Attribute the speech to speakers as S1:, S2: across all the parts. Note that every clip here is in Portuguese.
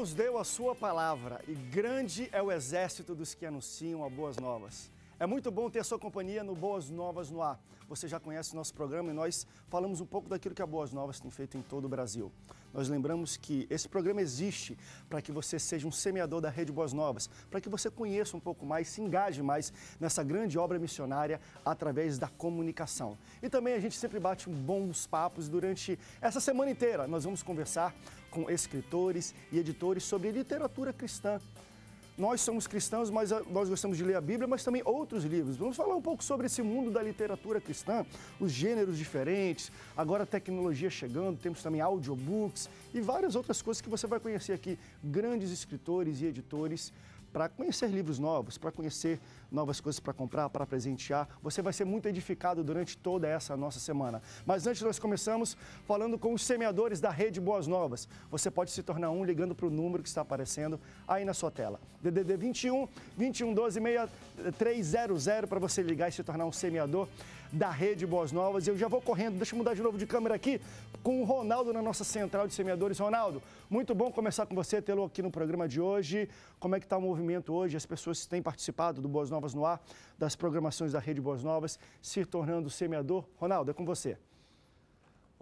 S1: Deus deu a sua palavra e grande é o exército dos que anunciam as boas novas. É muito bom ter sua companhia no Boas Novas no Ar. Você já conhece nosso programa e nós falamos um pouco daquilo que a Boas Novas tem feito em todo o Brasil. Nós lembramos que esse programa existe para que você seja um semeador da Rede Boas Novas, para que você conheça um pouco mais, se engaje mais nessa grande obra missionária através da comunicação. E também a gente sempre bate bons papos durante essa semana inteira. Nós vamos conversar com escritores e editores sobre literatura cristã nós somos cristãos, mas ah, nós gostamos de ler a Bíblia, mas também outros livros. Vamos falar um pouco sobre esse mundo da literatura cristã, os gêneros diferentes, agora a tecnologia chegando, temos também audiobooks e várias outras coisas que você vai conhecer aqui, grandes escritores e editores para conhecer livros novos, para conhecer novas coisas para comprar, para presentear. Você vai ser muito edificado durante toda essa nossa semana. Mas antes nós começamos falando com os semeadores da Rede Boas Novas. Você pode se tornar um ligando para o número que está aparecendo aí na sua tela. DDD 21 21 12 6300 para você ligar e se tornar um semeador da Rede Boas Novas. Eu já vou correndo, deixa eu mudar de novo de câmera aqui com o Ronaldo na nossa central de semeadores. Ronaldo, muito bom começar com você, tê-lo aqui no programa de hoje. Como é que está o movimento hoje? As pessoas têm participado do Boas Novas no ar, das programações da Rede Boas Novas, se tornando semeador. Ronaldo, é com você.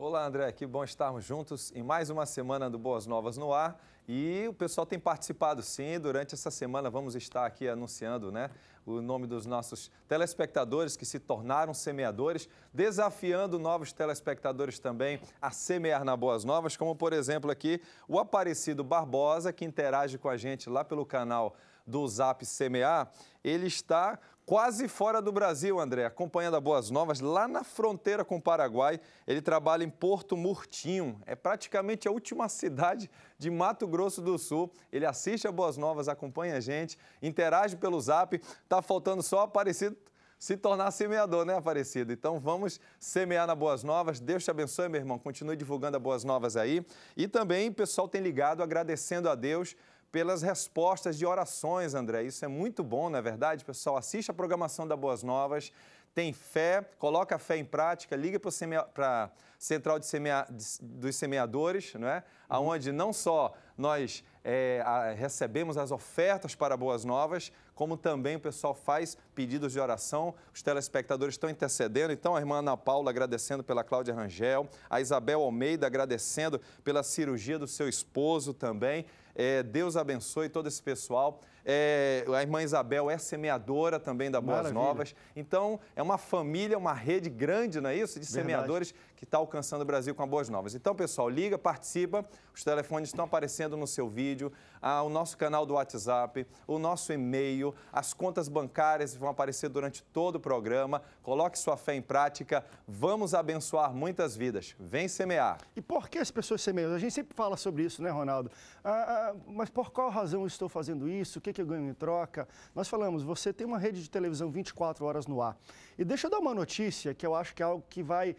S2: Olá, André, que bom estarmos juntos em mais uma semana do Boas Novas no Ar. E o pessoal tem participado sim. Durante essa semana vamos estar aqui anunciando né, o nome dos nossos telespectadores que se tornaram semeadores, desafiando novos telespectadores também a semear na Boas Novas, como por exemplo aqui o Aparecido Barbosa, que interage com a gente lá pelo canal do Zap Semear. Ele está quase fora do Brasil, André, acompanhando a Boas Novas, lá na fronteira com o Paraguai. Ele trabalha em Porto Murtinho, é praticamente a última cidade de Mato Grosso do Sul. Ele assiste a Boas Novas, acompanha a gente, interage pelo zap. Tá faltando só Aparecido se tornar semeador, né, Aparecido? Então vamos semear na Boas Novas. Deus te abençoe, meu irmão. Continue divulgando a Boas Novas aí. E também o pessoal tem ligado agradecendo a Deus pelas respostas de orações, André. Isso é muito bom, não é verdade, pessoal? Assista a programação da Boas Novas, tem fé, coloca a fé em prática, liga para semea... a Central de semea... dos Semeadores, não é? Uhum. onde não só nós é, a, recebemos as ofertas para Boas Novas, como também o pessoal faz pedidos de oração, os telespectadores estão intercedendo. Então, a irmã Ana Paula agradecendo pela Cláudia Rangel, a Isabel Almeida agradecendo pela cirurgia do seu esposo também. É, Deus abençoe todo esse pessoal. É, a irmã Isabel é semeadora também da Boas Maravilha. Novas. Então, é uma família, uma rede grande, não é isso? De Verdade. semeadores que está alcançando o Brasil com a Boas Novas. Então, pessoal, liga, participa. Os telefones estão aparecendo no seu vídeo, ah, o nosso canal do WhatsApp, o nosso e-mail, as contas bancárias vão aparecer durante todo o programa. Coloque sua fé em prática. Vamos abençoar muitas vidas. Vem semear.
S1: E por que as pessoas semeiam? A gente sempre fala sobre isso, né, Ronaldo? Ah, ah mas por qual razão eu estou fazendo isso? O que que eu ganho em troca? Nós falamos, você tem uma rede de televisão 24 horas no ar. E deixa eu dar uma notícia que eu acho que é algo que vai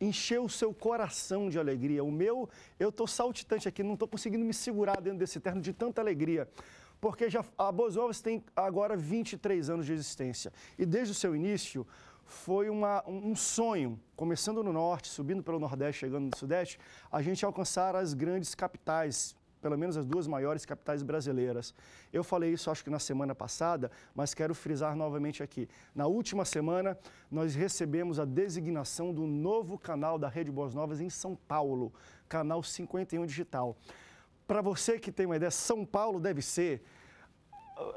S1: encher o seu coração de alegria. O meu, eu estou saltitante aqui, não estou conseguindo me segurar dentro desse terno de tanta alegria. Porque já, a Boas Novas tem agora 23 anos de existência. E desde o seu início, foi uma, um sonho, começando no norte, subindo pelo nordeste, chegando no sudeste, a gente alcançar as grandes capitais pelo menos as duas maiores capitais brasileiras. Eu falei isso acho que na semana passada, mas quero frisar novamente aqui. Na última semana, nós recebemos a designação do novo canal da Rede Boas Novas em São Paulo, canal 51 Digital. Para você que tem uma ideia, São Paulo deve ser ah,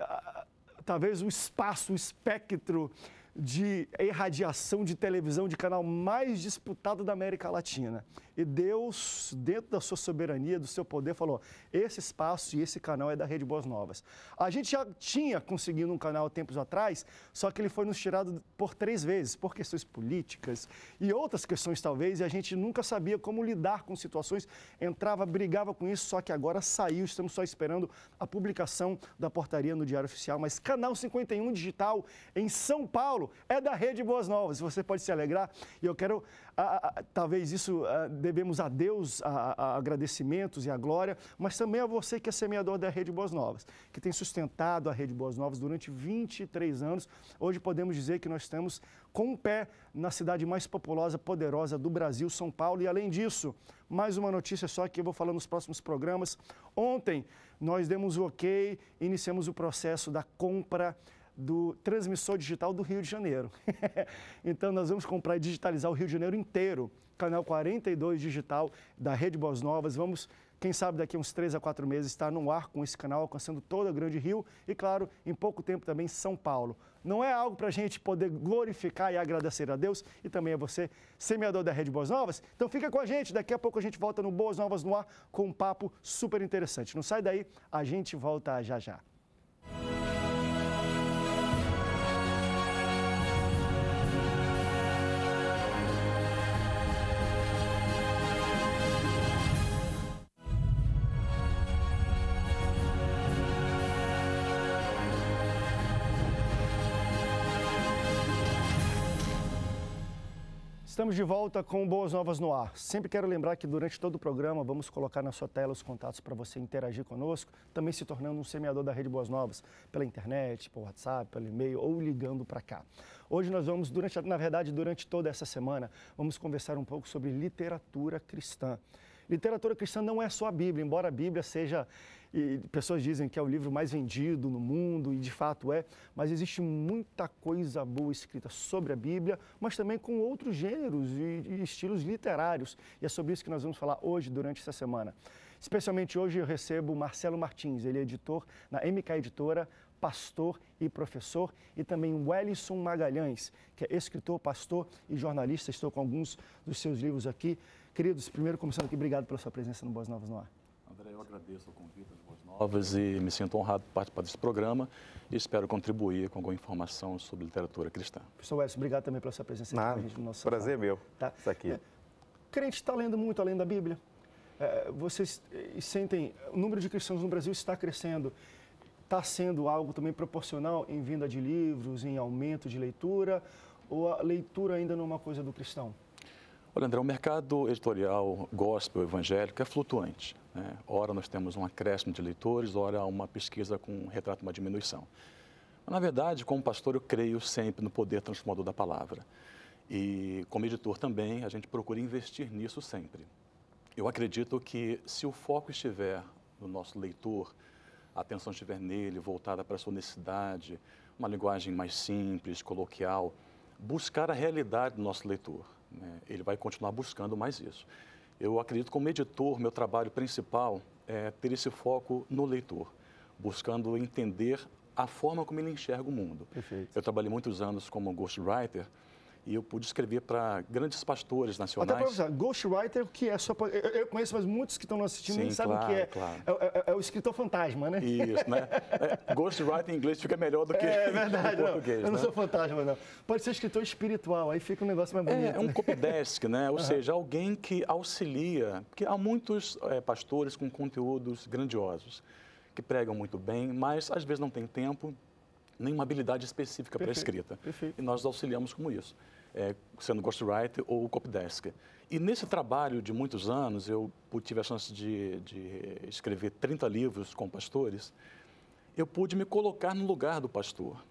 S1: ah, talvez o espaço, o espectro de irradiação de televisão de canal mais disputado da América Latina. E Deus, dentro da sua soberania, do seu poder, falou: esse espaço e esse canal é da Rede Boas Novas. A gente já tinha conseguido um canal tempos atrás, só que ele foi nos tirado por três vezes, por questões políticas e outras questões, talvez, e a gente nunca sabia como lidar com situações. Entrava, brigava com isso, só que agora saiu. Estamos só esperando a publicação da portaria no Diário Oficial. Mas Canal 51 Digital em São Paulo Paulo é da Rede Boas Novas. Você pode se alegrar. E eu quero, a, a, talvez isso a, devemos a Deus agradecimentos e a glória, mas também a você que é semeador da Rede Boas Novas, que tem sustentado a Rede Boas Novas durante 23 anos. Hoje podemos dizer que nós estamos com um pé na cidade mais populosa, poderosa do Brasil, São Paulo. E além disso, mais uma notícia só que eu vou falar nos próximos programas. Ontem nós demos o ok, iniciamos o processo da compra do transmissor digital do Rio de Janeiro. então, nós vamos comprar e digitalizar o Rio de Janeiro inteiro, canal 42 digital da Rede Boas Novas. Vamos, quem sabe, daqui a uns três a quatro meses estar no ar com esse canal, alcançando toda a Grande Rio e, claro, em pouco tempo também São Paulo. Não é algo para a gente poder glorificar e agradecer a Deus e também a você, semeador da Rede Boas Novas? Então, fica com a gente. Daqui a pouco a gente volta no Boas Novas no ar com um papo super interessante. Não sai daí, a gente volta já já. Estamos de volta com Boas Novas no Ar. Sempre quero lembrar que durante todo o programa vamos colocar na sua tela os contatos para você interagir conosco, também se tornando um semeador da Rede Boas Novas, pela internet, pelo WhatsApp, pelo e-mail ou ligando para cá. Hoje nós vamos, durante, na verdade, durante toda essa semana, vamos conversar um pouco sobre literatura cristã. Literatura cristã não é só a Bíblia, embora a Bíblia seja e pessoas dizem que é o livro mais vendido no mundo, e de fato é, mas existe muita coisa boa escrita sobre a Bíblia, mas também com outros gêneros e, e estilos literários. E é sobre isso que nós vamos falar hoje, durante essa semana. Especialmente hoje eu recebo Marcelo Martins, ele é editor na MK Editora, pastor e professor, e também Wellison Magalhães, que é escritor, pastor e jornalista. Estou com alguns dos seus livros aqui. Queridos, primeiro começando aqui, obrigado pela sua presença no Boas Novas no Ar. André, eu agradeço o convite,
S3: novas e me sinto honrado por participar desse programa e espero contribuir com alguma informação sobre literatura cristã.
S1: Professor Welles, obrigado também pela sua presença Nada. aqui no nosso Prazer
S4: meu tá. aqui. É,
S1: crente está lendo muito além da Bíblia? É, vocês é, sentem, o número de cristãos no Brasil está crescendo, está sendo algo também proporcional em venda de livros, em aumento de leitura, ou a leitura ainda não é uma coisa do cristão?
S3: Olha, André, o mercado editorial gospel evangélico é flutuante. Né? Ora, nós temos um acréscimo de leitores, ora, uma pesquisa com retrato uma diminuição. Mas, na verdade, como pastor, eu creio sempre no poder transformador da palavra. E, como editor também, a gente procura investir nisso sempre. Eu acredito que, se o foco estiver no nosso leitor, a atenção estiver nele, voltada para a sua necessidade, uma linguagem mais simples, coloquial, buscar a realidade do nosso leitor né? Ele vai continuar buscando mais isso. Eu acredito que, como editor, meu trabalho principal é ter esse foco no leitor, buscando entender a forma como ele enxerga o mundo. Perfeito. Eu trabalhei muitos anos como ghostwriter e eu pude escrever para grandes pastores nacionais. Até para avisar,
S1: Ghostwriter, que é só. Eu, eu conheço, mas muitos que estão nos assistindo Sim, nem claro, sabem o que é. Claro. É, é, é, o escritor fantasma, né? Isso, né?
S3: É, Ghostwriter em inglês fica melhor do que. É, é verdade, não, português, Eu não né? sou
S1: fantasma, não. Pode ser escritor espiritual, aí fica um negócio mais é, bonito. É, é
S3: um desk né? Ou uhum. seja, alguém que auxilia.
S1: Porque há muitos
S3: é, pastores com conteúdos grandiosos, que pregam muito bem, mas às vezes não tem tempo nenhuma habilidade específica para a escrita. Perfeito. E nós auxiliamos com isso é, sendo ghostwriter ou copydesk. E nesse trabalho de muitos anos, eu tive a chance de, de escrever 30 livros com pastores, eu pude me colocar no lugar do pastor.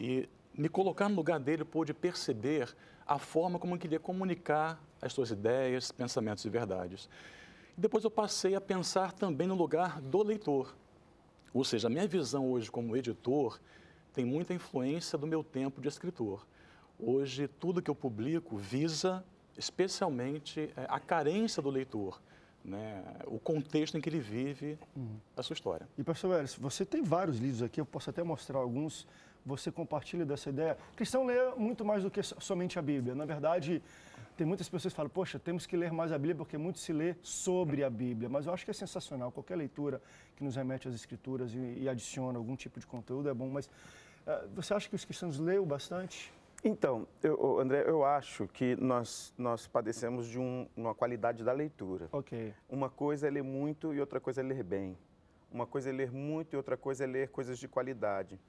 S3: E me colocar no lugar dele, pude perceber a forma como ele queria comunicar as suas ideias, pensamentos e verdades. Depois eu passei a pensar também no lugar do leitor. Ou seja, a minha visão hoje como editor tem muita influência do meu tempo de escritor. Hoje, tudo que eu publico visa especialmente é, a carência do leitor. Né,
S1: o contexto em que ele vive uhum. a sua história. E, pastor Elis, você tem vários livros aqui, eu posso até mostrar alguns. Você compartilha dessa ideia. Cristão lê muito mais do que somente a Bíblia. Na verdade, tem muitas pessoas que falam, poxa, temos que ler mais a Bíblia porque muito se lê sobre a Bíblia. Mas eu acho que é sensacional. Qualquer leitura que nos remete às Escrituras e, e adiciona algum tipo de conteúdo é bom. Mas uh, você acha que os cristãos leu bastante?
S4: Então, eu, André, eu acho que nós, nós padecemos de um, uma qualidade da leitura. Ok. Uma coisa é ler muito e outra coisa é ler bem. Uma coisa é ler muito e outra coisa é ler coisas de qualidade.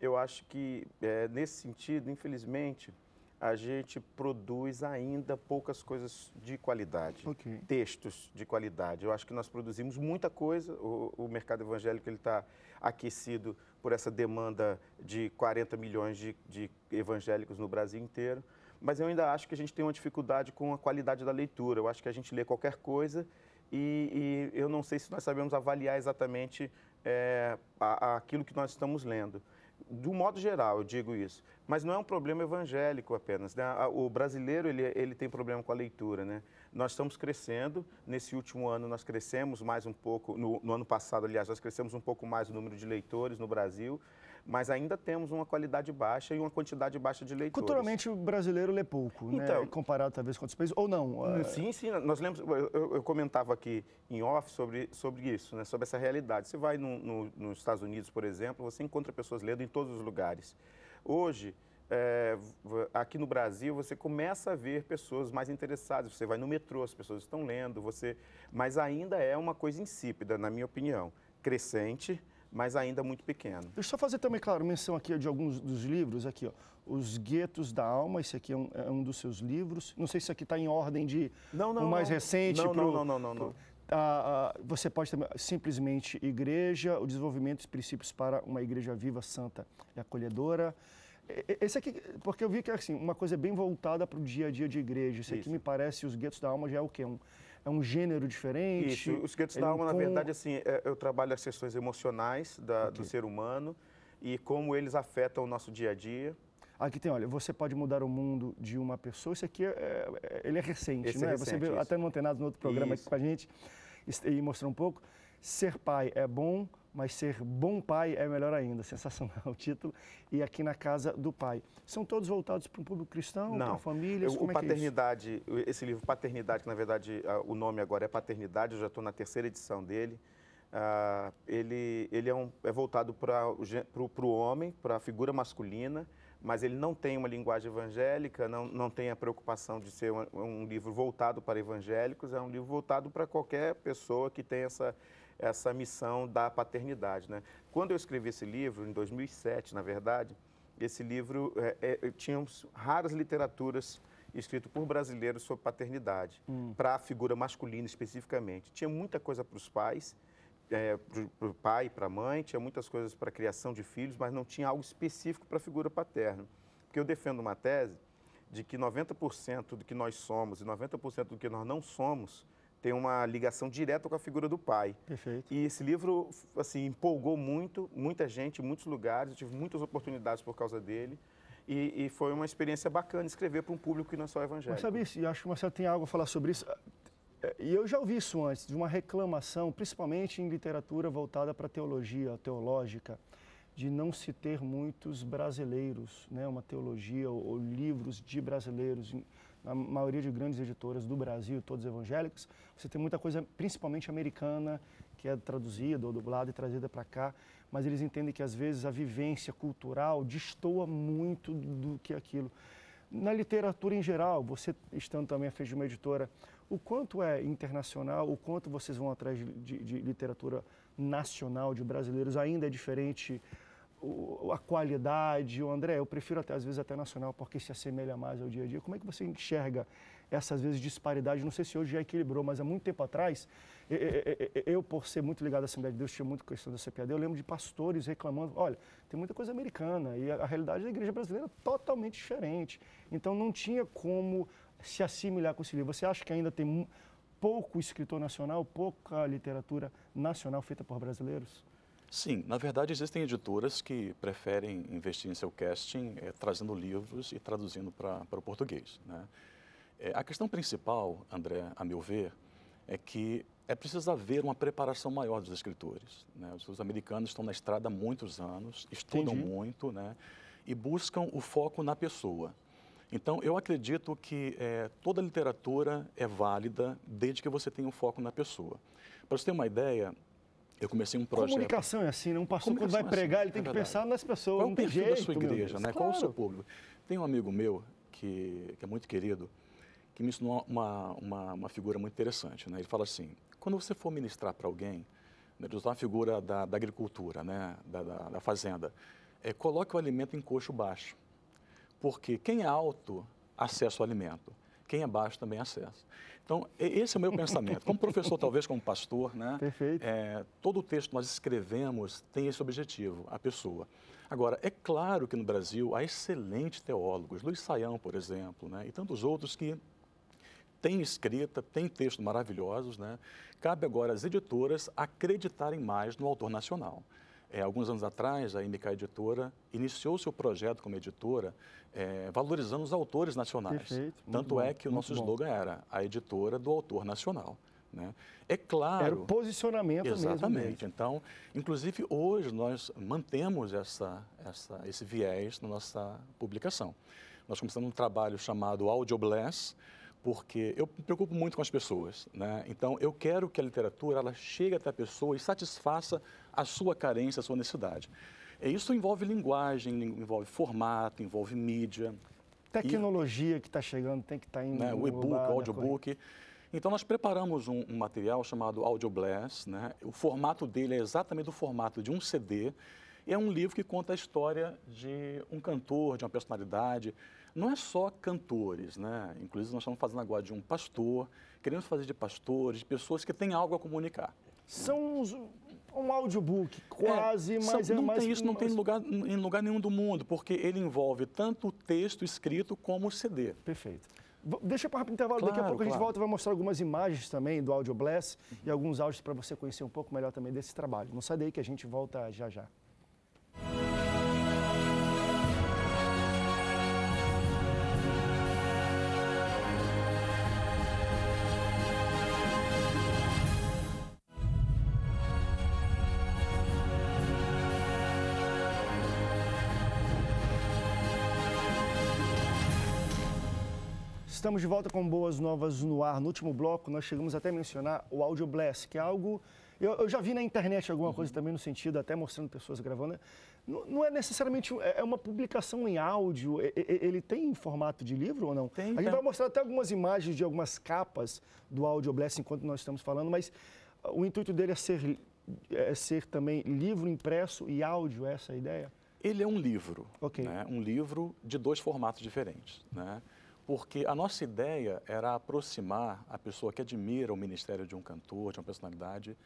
S4: Eu acho que, é, nesse sentido, infelizmente, a gente produz ainda poucas coisas de qualidade, textos de qualidade. Eu acho que nós produzimos muita coisa, o, o mercado evangélico está aquecido por essa demanda de 40 milhões de, de evangélicos no Brasil inteiro. Mas eu ainda acho que a gente tem uma dificuldade com a qualidade da leitura. Eu acho que a gente lê qualquer coisa e, e eu não sei se nós sabemos avaliar exatamente é, a, a aquilo que nós estamos lendo do modo geral, eu digo isso. Mas não é um problema evangélico apenas. Né? O brasileiro ele, ele tem problema com a leitura, né? Nós estamos crescendo. Nesse último ano, nós crescemos mais um pouco. No, no ano passado, aliás, nós crescemos um pouco mais o número de leitores no Brasil mas ainda temos uma qualidade baixa e uma quantidade baixa de leitores. Culturalmente,
S1: o brasileiro lê pouco, né? então, né? comparado talvez com outros países, ou não? Hum, eh, sim,
S4: sim. Nós lemos, eu, eu comentava aqui em off sobre, sobre isso, né? sobre essa realidade. Você vai no, no, nos Estados Unidos, por exemplo, você encontra pessoas lendo em todos os lugares. Hoje, é, aqui no Brasil você começa a ver pessoas mais interessadas. Você vai no metrô, as pessoas estão lendo, você, mas ainda é uma coisa insípida, na minha opinião, crescente, mas ainda muito pequeno.
S1: Deixa eu só fazer também, claro, menção aqui de alguns dos livros aqui, ó. Os Guetos da Alma, esse aqui é um, é um dos seus livros. Não sei se aqui está em ordem de não, não, o mais não. recente. Não, pro, não, não, não, não. você pode também, simplesmente Igreja, o Desenvolvimento dos Princípios para uma Igreja Viva, Santa e Acolhedora. Esse aqui, porque eu vi que é assim, uma coisa bem voltada para o dia a dia de igreja. Esse Isso. aqui me parece, os guetos da alma já é o quê? É um, é um gênero diferente? Isso, os guetos da alma, com... na verdade,
S4: assim, é, eu trabalho as sessões emocionais da, do ser humano e como eles afetam o nosso dia a dia.
S1: Aqui tem, olha, você pode mudar o mundo de uma pessoa. isso aqui, é, é, ele é recente, Esse né? É recente, você viu isso. até não tem nada no outro programa isso. aqui com a gente e mostrou um pouco. Ser pai é bom, mas ser bom pai é melhor ainda. Sensacional o título. E aqui na casa do pai. São todos voltados para o público cristão, Não. para famílias? Como o é, é
S4: Paternidade, é esse livro Paternidade, que na verdade o nome agora é Paternidade, eu já estou na terceira edição dele. Uh, ele, ele é, um, é voltado para o homem, para a figura masculina, mas ele não tem uma linguagem evangélica, não, não tem a preocupação de ser um, um livro voltado para evangélicos, é um livro voltado para qualquer pessoa que tem essa, essa missão da paternidade. Né? Quando eu escrevi esse livro, em 2007, na verdade, esse livro é, é, tinha raras literaturas escritas por brasileiros sobre paternidade, hum. para a figura masculina especificamente. Tinha muita coisa para os pais, é, para o pai e para a mãe, tinha muitas coisas para a criação de filhos, mas não tinha algo específico para a figura paterna. Porque eu defendo uma tese de que 90% do que nós somos e 90% do que nós não somos tem uma ligação direta com a figura do pai. Perfeito. E esse livro, assim, empolgou muito, muita gente, muitos lugares, eu tive muitas oportunidades por causa dele. E, e foi uma experiência bacana escrever para um público que não é só evangélico. Mas
S1: sabe isso, acho que o Marcelo tem algo a falar sobre isso. É, e eu já ouvi isso antes, de uma reclamação, principalmente em literatura voltada para teologia, teológica, de não se ter muitos brasileiros, né? uma teologia ou, ou livros de brasileiros na maioria de grandes editoras do Brasil, todos evangélicos, Você tem muita coisa, principalmente americana, que é traduzida ou dublada e trazida para cá, mas eles entendem que às vezes a vivência cultural destoa muito do que aquilo. Na literatura em geral, você estando também à frente de uma editora, o quanto é internacional, o quanto vocês vão atrás de, de, de literatura nacional, de brasileiros, ainda é diferente o, a qualidade, o André, eu prefiro até às vezes até nacional porque se assemelha mais ao dia a dia. Como é que você enxerga essas vezes disparidade? Não sei se hoje já equilibrou, mas há muito tempo atrás, eu por ser muito ligado à Assembleia de Deus, tinha muito questão da CPAD, eu lembro de pastores reclamando, olha, tem muita coisa americana e a realidade da igreja brasileira é totalmente diferente. Então não tinha como se assimilar com esse livro. Você acha que ainda tem pouco escritor nacional, pouca literatura nacional feita por brasileiros?
S3: Sim, na verdade existem editoras que preferem investir em seu casting é, trazendo livros e traduzindo para o português. Né? É, a questão principal, André, a meu ver, é que é preciso haver uma preparação maior dos escritores. Né? Os americanos estão na estrada há muitos anos, estudam Entendi. muito né? e buscam o foco na pessoa. Então, eu acredito que é, toda literatura é válida desde que você tenha um foco na pessoa. Para você ter uma ideia, eu comecei um projeto. Comunicação
S1: é assim, não né? um pastor quando vai é assim, pregar, assim, ele é tem é que pensar nas pessoas. Qual o perfil jeito, da sua igreja, né? Claro. Qual o seu
S3: público? Tem um amigo meu que, que é muito querido, que me ensinou uma, uma, uma, figura muito interessante. Né? Ele fala assim: quando você for ministrar para alguém, né, ele usa a figura da, da agricultura, né, da, da, da fazenda, é, coloque o alimento em coxo baixo. Porque quem é alto, acessa o alimento. Quem é baixo também acessa. Então, esse é o meu pensamento. Como professor, talvez como pastor, né? Perfeito. É, todo o texto que nós escrevemos tem esse objetivo, a pessoa. Agora, é claro que no Brasil há excelentes teólogos, Luiz Saião, por exemplo, né? e tantos outros que têm escrita, têm textos maravilhosos. Né? Cabe agora às editoras acreditarem mais no autor nacional. É, alguns anos atrás, a MK Editora iniciou seu projeto como editora é, valorizando os autores nacionais. Perfeito, Tanto é que o nosso slogan era a editora do autor nacional. Né? É claro. Era o posicionamento exatamente. mesmo. Então, inclusive hoje nós mantemos essa, essa, esse viés na nossa publicação. Nós começamos um trabalho chamado Audiobless, porque eu me preocupo muito com as pessoas, né? Então eu quero que a literatura ela chegue até a pessoa e satisfaça a sua carência, a sua necessidade. É, isso envolve linguagem, envolve formato, envolve mídia.
S1: Tecnologia e, que está chegando, tem que estar tá indo. Né, o e-book, o audiobook.
S3: Então, nós preparamos um, um, material chamado Audio Blast. Né? O formato dele é exatamente do formato de um CD. E é um livro que conta a história de um cantor, de uma personalidade. Não é só cantores, né? Inclusive, nós estamos fazendo agora de um pastor. Queremos fazer de pastores, de pessoas que têm algo a
S1: comunicar. São os, um audiobook, é, quase, é, mas são, é não mais... Tem isso não tem
S3: lugar, em lugar nenhum do mundo, porque ele envolve tanto o texto escrito como o CD. Perfeito.
S1: Deixa para o intervalo, claro, daqui a pouco claro. a gente volta e vai mostrar algumas imagens também do Audio Bless uhum. e alguns áudios para você conhecer um pouco melhor também desse trabalho. Não sai daí que a gente volta já já. Estamos de volta com boas novas no ar. No último bloco, nós chegamos até a mencionar o Audio Bless, que é algo. Eu, eu já vi na internet alguma uhum. coisa também no sentido, até mostrando pessoas gravando. Né? Não, não, é necessariamente. É, é uma publicação em áudio. Ele tem formato de livro ou não? Tem. A gente vai mostrar até algumas imagens de algumas capas do Audio Bless enquanto nós estamos falando, mas ah, o intuito dele é ser, é ser também livro impresso e áudio, é essa é a ideia? Ele é um livro. Né? Um livro de dois formatos diferentes. Né?
S3: porque a nossa ideia era aproximar a pessoa que admira o ministério de um cantor, de uma personalidade,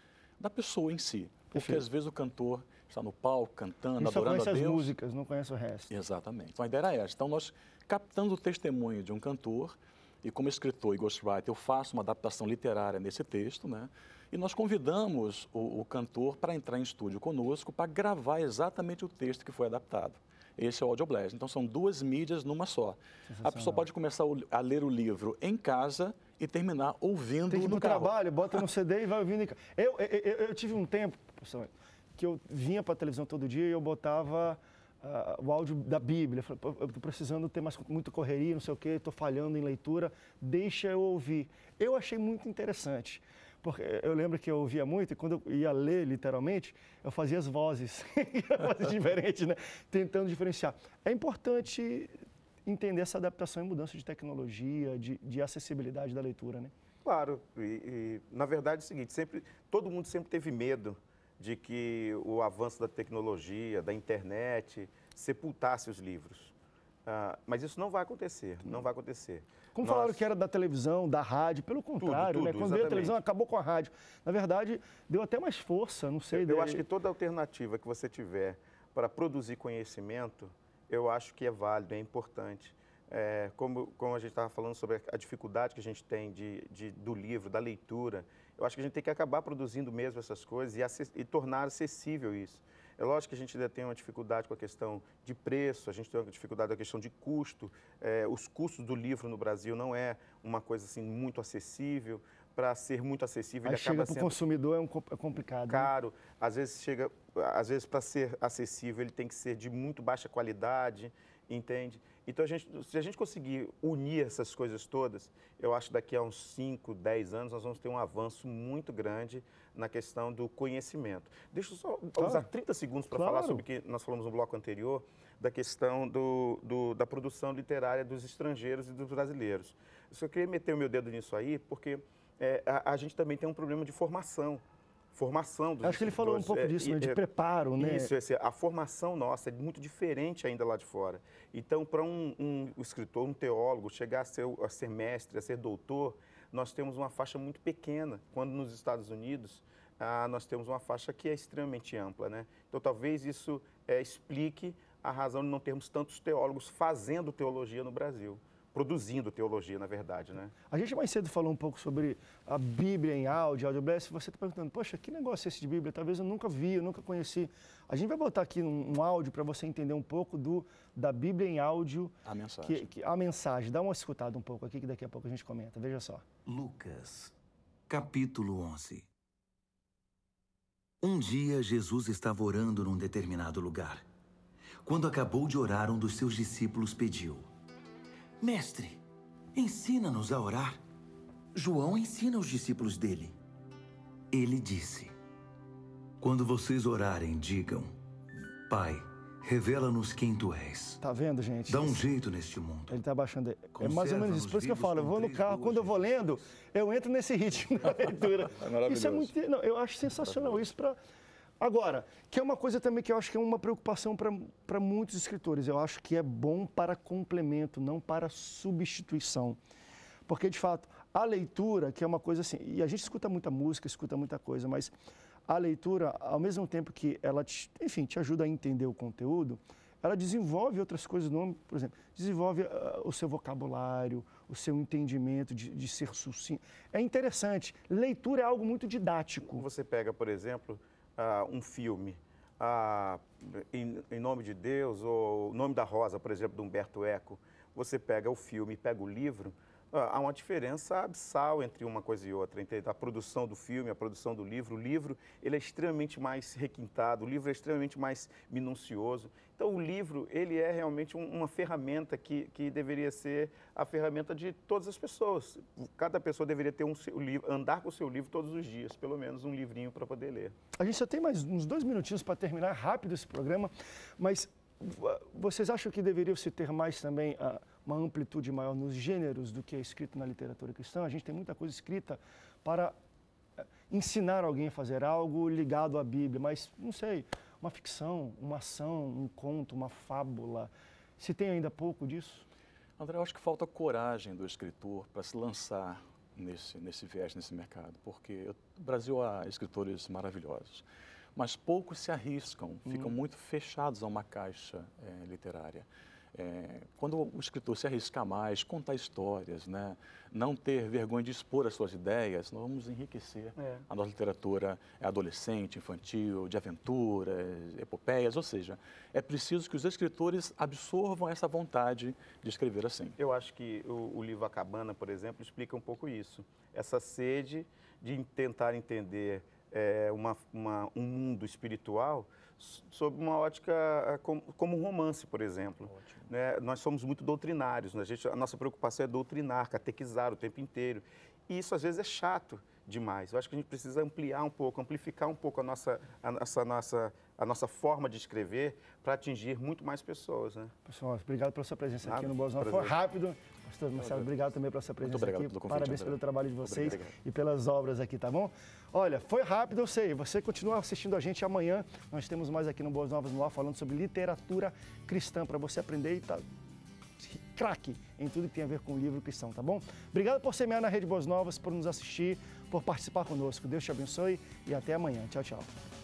S3: da pessoa em si. Porque Perfeito. às vezes o cantor está no palco cantando, adorando só a Deus. as
S1: músicas, não conhece o resto.
S3: Exatamente. Então a ideia era essa. Então nós captando o testemunho de um cantor e como escritor e ghostwriter eu faço uma adaptação literária nesse texto, né? E nós convidamos o, o cantor para entrar em estúdio conosco para gravar exatamente o texto que foi adaptado esse é o audioblast. Então são duas mídias numa só. A pessoa pode começar a ler o livro em casa e terminar ouvindo Tem que ir no carro. trabalho,
S1: bota no CD e vai ouvindo em casa. Eu, eu, eu, eu tive um tempo que eu vinha para a televisão todo dia e eu botava uh, o áudio da Bíblia. Eu falei, estou precisando ter mais muita correria, não sei o quê, estou falhando em leitura, deixa eu ouvir. Eu achei muito interessante. Porque eu lembro que eu ouvia muito e quando eu ia ler, literalmente, eu fazia as vozes. vozes diferentes, né? Tentando diferenciar. É importante entender essa adaptação e mudança de tecnologia, de, de acessibilidade da leitura, né?
S4: Claro, e, e, na verdade é o seguinte, sempre, todo mundo sempre teve medo de que o avanço da tecnologia, da internet, sepultasse os livros. Ah, mas isso não vai acontecer, não vai acontecer.
S1: Como Nós... falaram que era da televisão, da rádio, pelo contrário, né? tudo, tudo, né? Quando exatamente. veio a televisão, acabou com a rádio. Na verdade, deu até mais força, não sei. Eu, eu acho que
S4: toda alternativa que você tiver para produzir conhecimento, eu acho que é válido, é importante. É, como, como a gente estava falando sobre a dificuldade que a gente tem de, de, do livro, da leitura, eu acho que a gente tem que acabar produzindo mesmo essas coisas e, e tornar acessível isso. É lógico que a gente ainda tem uma dificuldade com a questão de preço, a gente tem uma dificuldade com a questão de custo. É, os custos do livro no Brasil não é uma coisa assim muito acessível. Para ser muito acessível, Aí ele chega acaba sendo. o
S1: consumidor é, um, é complicado. Né?
S4: Caro. Né? Às vezes chega, às vezes para ser acessível ele tem que ser de muito baixa qualidade, entende? Então, a gente, se a gente conseguir unir essas coisas todas, eu acho que daqui a uns 5, 10 anos nós vamos ter um avanço muito grande na questão do conhecimento. Deixa eu só tá. claro. usar 30 segundos para claro. falar sobre o que nós falamos no bloco anterior, da questão do, do, da produção literária dos estrangeiros e dos brasileiros. Eu só queria meter o meu dedo nisso aí, porque é, a, a gente também tem um problema de formação formação dos Acho que ele falou um pouco disso, é, né? de é, preparo, né? Isso, a formação nossa é muito diferente ainda lá de fora. Então, para um, um, um, escritor, um teólogo, chegar a ser, a ser mestre, a ser doutor, nós temos uma faixa muito pequena, quando nos Estados Unidos ah, nós temos uma faixa que é extremamente ampla, né? Então, talvez isso é, explique a razão de não termos tantos teólogos fazendo teologia no Brasil produzindo teologia, na verdade, né?
S1: A gente mais cedo falou um pouco sobre a Bíblia em áudio, audioblast. Você está perguntando, poxa, que negócio é esse de Bíblia? Talvez eu nunca vi, eu nunca conheci. A gente vai botar aqui um, um áudio para você entender um pouco do da Bíblia em áudio.
S3: A mensagem. Que, que,
S1: a mensagem. Dá uma escutada um pouco aqui, que daqui a pouco a gente comenta. Veja só.
S3: Lucas, capítulo 11.
S2: Um dia, Jesus estava orando num determinado lugar. Quando acabou de orar, um dos seus discípulos pediu: Mestre, ensina-nos a orar. João ensina os discípulos dele. Ele disse: Quando vocês orarem, digam: Pai,
S1: revela-nos quem tu és. Tá vendo, gente? Dá um jeito neste mundo. Ele tá baixando. é mais ou menos isso. Por isso que eu falo, eu vou no carro, quando eu vou lendo, eu entro nesse ritmo da leitura. É maravilhoso. Isso é muito, não, eu acho sensacional isso para Agora, que é uma coisa também que eu acho que é uma preocupação para muitos escritores. Eu acho que é bom para complemento, não para substituição. Porque, de fato, a leitura, que é uma coisa assim, e a gente escuta muita música, escuta muita coisa, mas a leitura, ao mesmo tempo que ela, te, enfim, te ajuda a entender o conteúdo, ela desenvolve outras coisas no por exemplo, desenvolve uh, o seu vocabulário, o seu entendimento de, de ser sucinto. É interessante. Leitura é algo muito didático.
S4: Você pega, por exemplo, ah, um filme ah, em, em, Nome de Deus ou Nome da Rosa, por exemplo, do Humberto Eco, você pega o filme, pega o livro, ah, há uma diferença abissal entre uma coisa e outra, entre a produção do filme, a produção do livro. O livro ele é extremamente mais requintado, o livro é extremamente mais minucioso. Então, o livro ele é realmente um, uma ferramenta que, que deveria ser a ferramenta de todas as pessoas. Cada pessoa deveria ter um seu livro, andar com o seu livro todos os dias, pelo menos um livrinho para poder ler.
S1: A gente só tem mais uns dois minutinhos para terminar rápido esse programa, mas vocês acham que deveriam se ter mais também ah, uma amplitude maior nos gêneros do que é escrito na literatura cristã. A gente tem muita coisa escrita para eh, ensinar alguém a fazer algo ligado à Bíblia, mas não sei, uma ficção, uma ação, um conto, uma fábula. Se tem ainda pouco disso?
S3: André, eu acho que falta coragem do escritor para se lançar nesse, nesse viés, nesse mercado, porque o Brasil há escritores maravilhosos, mas poucos se arriscam, hum. ficam muito fechados a uma caixa é, literária. É, quando o escritor se arriscar mais, contar histórias, né, não ter vergonha de expor as suas ideias, nós vamos enriquecer é. a nossa literatura adolescente, infantil, de aventuras, epopeias, ou seja, é
S4: preciso que os escritores absorvam essa vontade de escrever assim. Eu acho que o, o livro A Cabana, por exemplo, explica um pouco isso, essa sede de tentar entender é, uma, uma, um mundo espiritual sob uma ótica eh, como um romance, por exemplo. Né? Nós somos muito doutrinários, né? a, gente, a nossa preocupação é doutrinar, catequizar o tempo inteiro. E isso às vezes é chato demais. Eu acho que a gente precisa ampliar um pouco, amplificar um pouco a nossa, a nossa, a nossa, a nossa forma de escrever para atingir muito mais pessoas. Né?
S1: Pessoal, obrigado pela sua presença aqui no Boas Foi rápido, Pastor Marcelo, obrigado também pela sua presença obrigado aqui. Convite, Parabéns pelo trabalho de vocês obrigado. e pelas obras aqui, tá bom? Olha, foi rápido, eu sei. Você continua assistindo a gente amanhã. Nós temos mais aqui no Boas Novas no Ar falando sobre literatura cristã para você aprender e tá craque em tudo que tem a ver com o livro cristão, tá bom? Obrigado por semear na Rede Boas Novas, por nos assistir, por participar conosco. Deus te abençoe e até amanhã. Tchau, tchau.